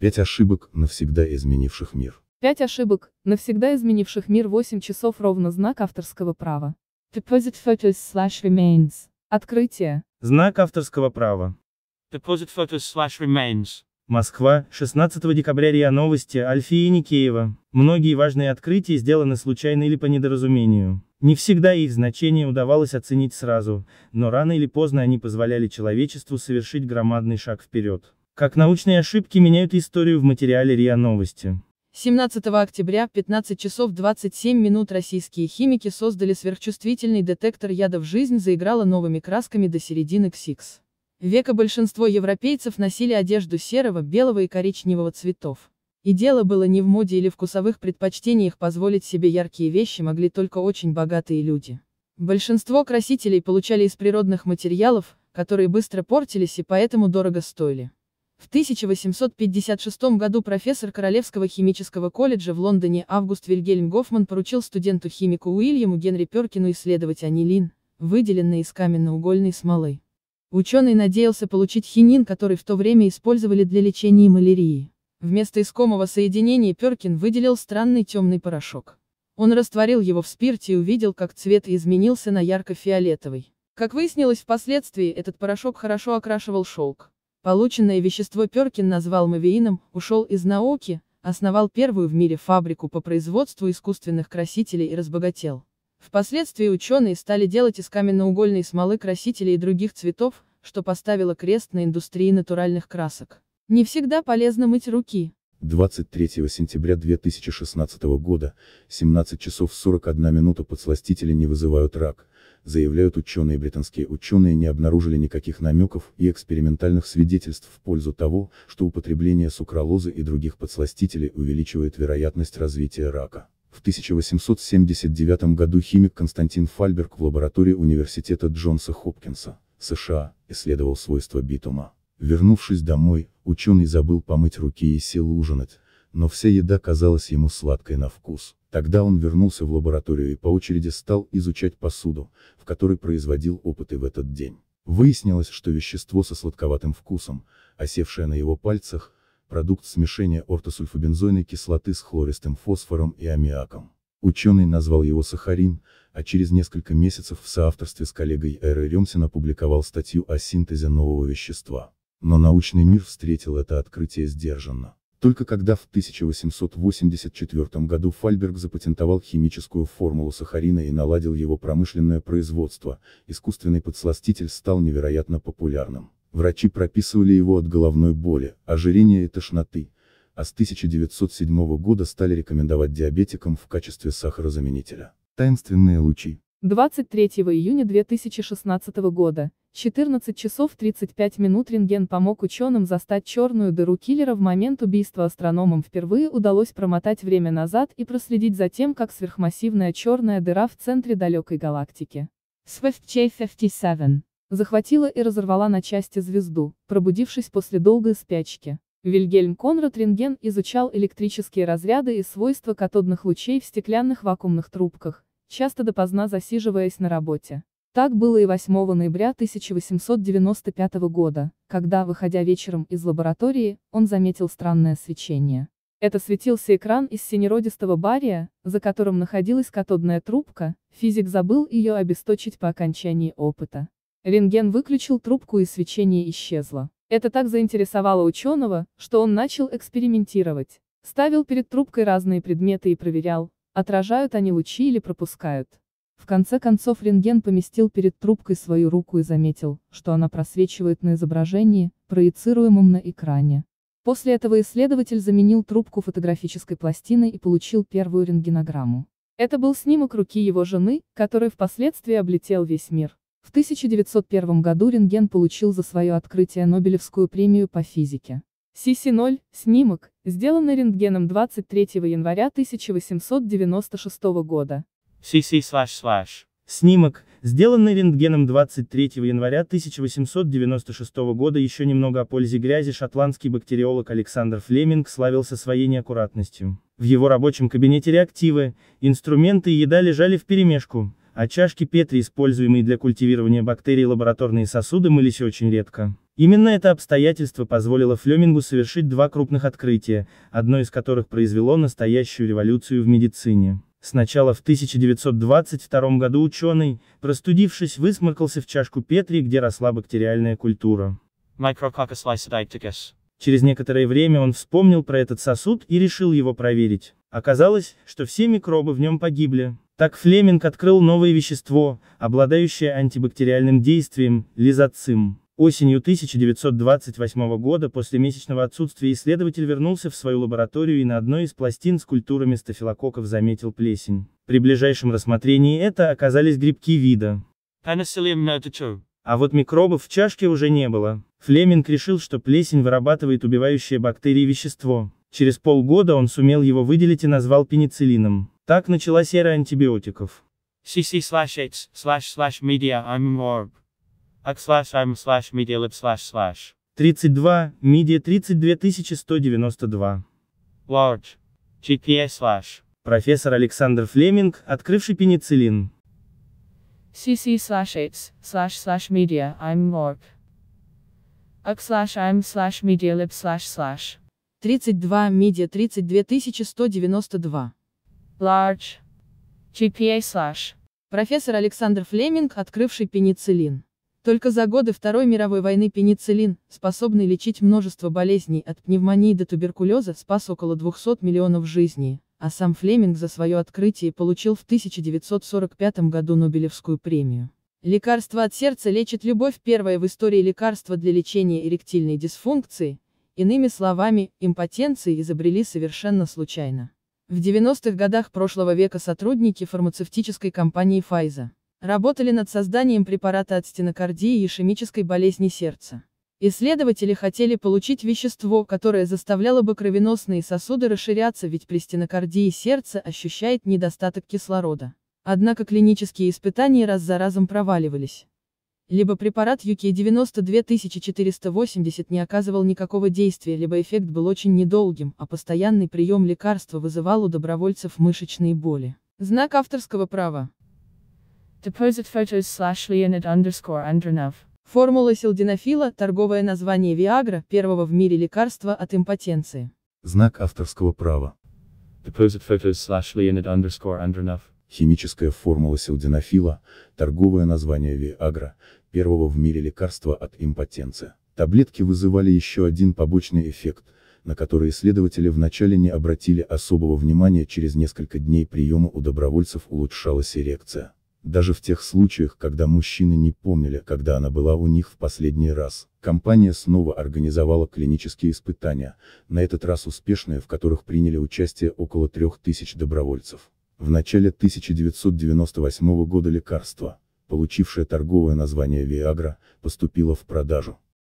Пять ошибок, навсегда изменивших мир. Пять ошибок, навсегда изменивших мир 8 часов ровно знак авторского права. Deposit photos slash remains. Открытие. Знак авторского права. Deposit photos slash remains. Москва, 16 декабря РИА Новости, Альфия Никеева. Многие важные открытия сделаны случайно или по недоразумению. Не всегда их значение удавалось оценить сразу, но рано или поздно они позволяли человечеству совершить громадный шаг вперед. Как научные ошибки меняют историю в материале РИА Новости. 17 октября, 15 часов 27 минут российские химики создали сверхчувствительный детектор ядов «Жизнь» заиграла новыми красками до середины КСИКС. Века большинство европейцев носили одежду серого, белого и коричневого цветов. И дело было не в моде или вкусовых предпочтениях позволить себе яркие вещи могли только очень богатые люди. Большинство красителей получали из природных материалов, которые быстро портились и поэтому дорого стоили. В 1856 году профессор Королевского химического колледжа в Лондоне Август Вильгельм Гофман поручил студенту-химику Уильяму Генри Перкину исследовать анилин, выделенный из каменноугольной смолы. Ученый надеялся получить хинин, который в то время использовали для лечения малярии. Вместо искомого соединения Перкин выделил странный темный порошок. Он растворил его в спирте и увидел, как цвет изменился на ярко-фиолетовый. Как выяснилось впоследствии, этот порошок хорошо окрашивал шелк. Полученное вещество Перкин назвал мавиином, ушел из науки, основал первую в мире фабрику по производству искусственных красителей и разбогател. Впоследствии ученые стали делать из каменноугольной смолы красители и других цветов, что поставило крест на индустрии натуральных красок. Не всегда полезно мыть руки. 23 сентября 2016 года, 17 часов 41 минута подсластители не вызывают рак, заявляют ученые британские ученые не обнаружили никаких намеков и экспериментальных свидетельств в пользу того, что употребление сукралозы и других подсластителей увеличивает вероятность развития рака. В 1879 году химик Константин Фальберг в лаборатории университета Джонса Хопкинса, США, исследовал свойства битума. Вернувшись домой, ученый забыл помыть руки и сел ужинать, но вся еда казалась ему сладкой на вкус. Тогда он вернулся в лабораторию и по очереди стал изучать посуду, в которой производил опыты в этот день. Выяснилось, что вещество со сладковатым вкусом, осевшее на его пальцах, продукт смешения ортосульфобензойной кислоты с хлористым фосфором и аммиаком. Ученый назвал его сахарин, а через несколько месяцев в соавторстве с коллегой Эрой Ремсин опубликовал статью о синтезе нового вещества. Но научный мир встретил это открытие сдержанно. Только когда в 1884 году Фальберг запатентовал химическую формулу сахарина и наладил его промышленное производство, искусственный подсластитель стал невероятно популярным. Врачи прописывали его от головной боли, ожирения и тошноты, а с 1907 года стали рекомендовать диабетикам в качестве сахарозаменителя. Таинственные лучи. 23 июня 2016 года 14 часов 35 минут рентген помог ученым застать черную дыру киллера в момент убийства астрономам впервые удалось промотать время назад и проследить за тем, как сверхмассивная черная дыра в центре далекой галактики. Swift J57 захватила и разорвала на части звезду, пробудившись после долгой спячки. Вильгельм Конрад Рентген изучал электрические разряды и свойства катодных лучей в стеклянных вакуумных трубках, часто допоздна засиживаясь на работе. Так было и 8 ноября 1895 года, когда, выходя вечером из лаборатории, он заметил странное свечение. Это светился экран из синеродистого бария, за которым находилась катодная трубка, физик забыл ее обесточить по окончании опыта. Рентген выключил трубку и свечение исчезло. Это так заинтересовало ученого, что он начал экспериментировать. Ставил перед трубкой разные предметы и проверял, отражают они лучи или пропускают. В конце концов рентген поместил перед трубкой свою руку и заметил, что она просвечивает на изображении, проецируемом на экране. После этого исследователь заменил трубку фотографической пластиной и получил первую рентгенограмму. Это был снимок руки его жены, который впоследствии облетел весь мир. В 1901 году рентген получил за свое открытие Нобелевскую премию по физике. CC0, снимок, сделанный рентгеном 23 января 1896 года cc Снимок, сделанный рентгеном 23 января 1896 года еще немного о пользе грязи шотландский бактериолог Александр Флеминг славился своей неаккуратностью. В его рабочем кабинете реактивы, инструменты и еда лежали вперемешку, а чашки Петри, используемые для культивирования бактерий лабораторные сосуды мылись очень редко. Именно это обстоятельство позволило Флемингу совершить два крупных открытия, одно из которых произвело настоящую революцию в медицине. Сначала в 1922 году ученый, простудившись, высморкался в чашку Петри, где росла бактериальная культура. Через некоторое время он вспомнил про этот сосуд и решил его проверить. Оказалось, что все микробы в нем погибли. Так Флеминг открыл новое вещество, обладающее антибактериальным действием, лизоцим. Осенью 1928 года после месячного отсутствия исследователь вернулся в свою лабораторию и на одной из пластин с культурами стафилококков заметил плесень. При ближайшем рассмотрении это оказались грибки вида. А вот микробов в чашке уже не было. Флеминг решил, что плесень вырабатывает убивающее бактерии вещество. Через полгода он сумел его выделить и назвал пенициллином. Так началась эра антибиотиков. cc slash slash media I'm ac slash im slash medialab slash slash. 32, media 32192. Large. GPA slash. Профессор Александр Флеминг, открывший пенициллин. CC slash AIDS, slash slash media, I'm morg. Ac slash I'm slash medialib slash slash. 32, media 32192. Large. GPA slash. Профессор Александр Флеминг, открывший пенициллин. Только за годы Второй мировой войны пенициллин, способный лечить множество болезней от пневмонии до туберкулеза, спас около 200 миллионов жизней, а сам Флеминг за свое открытие получил в 1945 году Нобелевскую премию. Лекарство от сердца лечит любовь первое в истории лекарство для лечения эректильной дисфункции, иными словами, импотенции изобрели совершенно случайно. В 90-х годах прошлого века сотрудники фармацевтической компании Pfizer работали над созданием препарата от стенокардии и ишемической болезни сердца. Исследователи хотели получить вещество, которое заставляло бы кровеносные сосуды расширяться, ведь при стенокардии сердце ощущает недостаток кислорода. Однако клинические испытания раз за разом проваливались. Либо препарат UK92480 не оказывал никакого действия, либо эффект был очень недолгим, а постоянный прием лекарства вызывал у добровольцев мышечные боли. Знак авторского права. Deposit photos slash Leonid underscore Andronov. Формула селденофила – торговое название Виагра, первого в мире лекарства от импотенции. Знак авторского права. Deposit photos slash Leonid underscore Andronov. Химическая формула селденофила – торговое название Виагра, первого в мире лекарства от импотенции. Таблетки вызывали еще один побочный эффект, на который исследователи вначале не обратили особого внимания через несколько дней приема у добровольцев улучшалась эрекция даже в тех случаях, когда мужчины не помнили, когда она была у них в последний раз. Компания снова организовала клинические испытания, на этот раз успешные, в которых приняли участие около 3000 добровольцев. В начале 1998 года лекарство, получившее торговое название Viagra, поступило в продажу.